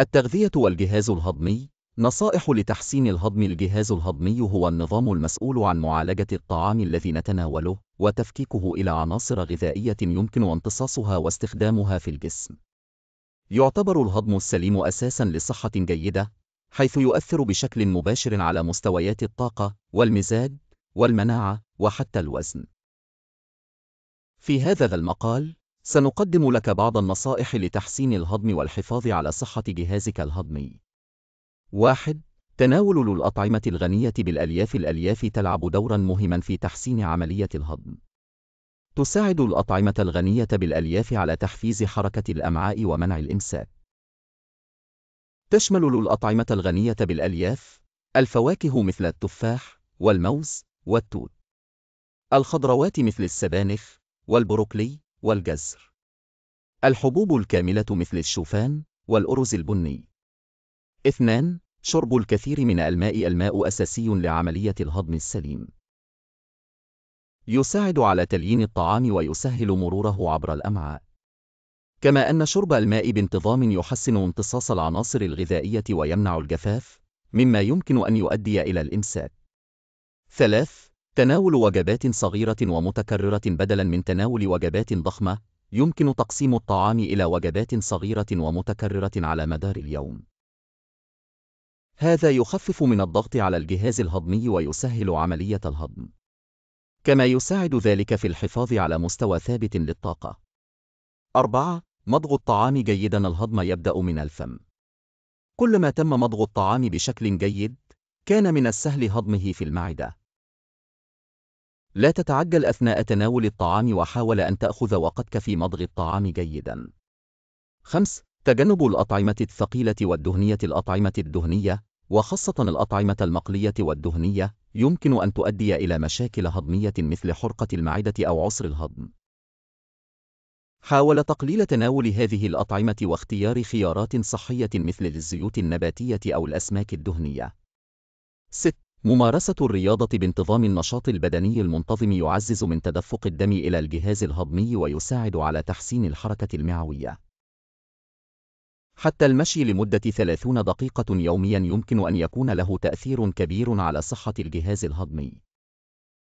التغذية والجهاز الهضمي نصائح لتحسين الهضم الجهاز الهضمي هو النظام المسؤول عن معالجة الطعام الذي نتناوله وتفكيكه إلى عناصر غذائية يمكن امتصاصها واستخدامها في الجسم. يعتبر الهضم السليم أساساً لصحة جيدة، حيث يؤثر بشكل مباشر على مستويات الطاقة والمزاج والمناعة وحتى الوزن. في هذا المقال سنقدم لك بعض النصائح لتحسين الهضم والحفاظ على صحة جهازك الهضمي. 1. تناول الأطعمة الغنية بالألياف الألياف تلعب دورا مهما في تحسين عملية الهضم. تساعد الأطعمة الغنية بالألياف على تحفيز حركة الأمعاء ومنع الإمساك. تشمل الأطعمة الغنية بالألياف الفواكه مثل التفاح والموز والتوت. الخضروات مثل السبانخ والبروكلي والجزر الحبوب الكاملة مثل الشوفان والأرز البني 2. شرب الكثير من الماء الماء أساسي لعملية الهضم السليم يساعد على تليين الطعام ويسهل مروره عبر الأمعاء كما أن شرب الماء بانتظام يحسن امتصاص العناصر الغذائية ويمنع الجفاف مما يمكن أن يؤدي إلى الإمساك 3. تناول وجبات صغيرة ومتكررة بدلا من تناول وجبات ضخمة يمكن تقسيم الطعام إلى وجبات صغيرة ومتكررة على مدار اليوم هذا يخفف من الضغط على الجهاز الهضمي ويسهل عملية الهضم كما يساعد ذلك في الحفاظ على مستوى ثابت للطاقة 4. مضغ الطعام جيدا الهضم يبدأ من الفم كلما تم مضغ الطعام بشكل جيد كان من السهل هضمه في المعدة لا تتعجل أثناء تناول الطعام وحاول أن تأخذ وقتك في مضغ الطعام جيدا. 5. تجنب الأطعمة الثقيلة والدهنية الأطعمة الدهنية وخاصة الأطعمة المقلية والدهنية يمكن أن تؤدي إلى مشاكل هضمية مثل حرقة المعدة أو عسر الهضم. حاول تقليل تناول هذه الأطعمة واختيار خيارات صحية مثل الزيوت النباتية أو الأسماك الدهنية. 6. ممارسة الرياضة بانتظام النشاط البدني المنتظم يعزز من تدفق الدم إلى الجهاز الهضمي ويساعد على تحسين الحركة المعوية. حتى المشي لمدة 30 دقيقة يوميا يمكن أن يكون له تأثير كبير على صحة الجهاز الهضمي.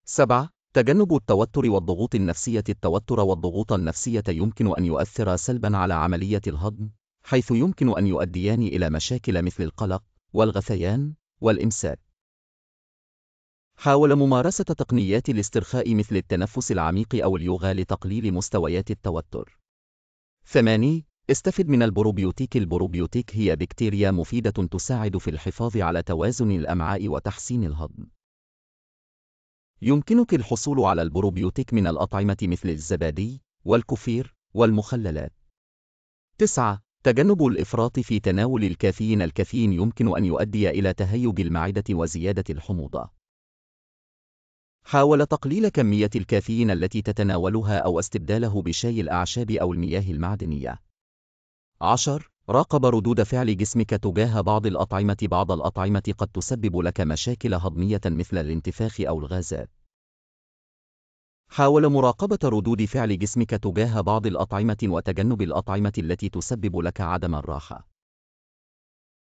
7. تجنب التوتر والضغوط النفسية التوتر والضغوط النفسية يمكن أن يؤثر سلبا على عملية الهضم، حيث يمكن أن يؤديان إلى مشاكل مثل القلق والغثيان والإمساك. حاول ممارسة تقنيات الاسترخاء مثل التنفس العميق أو اليوغا لتقليل مستويات التوتر. 8. استفد من البروبيوتيك البروبيوتيك هي بكتيريا مفيدة تساعد في الحفاظ على توازن الأمعاء وتحسين الهضم. يمكنك الحصول على البروبيوتيك من الأطعمة مثل الزبادي، والكفير، والمخللات. 9. تجنب الإفراط في تناول الكافيين الكافيين يمكن أن يؤدي إلى تهيج المعدة وزيادة الحموضة. حاول تقليل كمية الكافيين التي تتناولها أو استبداله بشاي الأعشاب أو المياه المعدنية. 10. راقب ردود فعل جسمك تجاه بعض الأطعمة بعض الأطعمة قد تسبب لك مشاكل هضمية مثل الانتفاخ أو الغازات. حاول مراقبة ردود فعل جسمك تجاه بعض الأطعمة وتجنب الأطعمة التي تسبب لك عدم الراحة.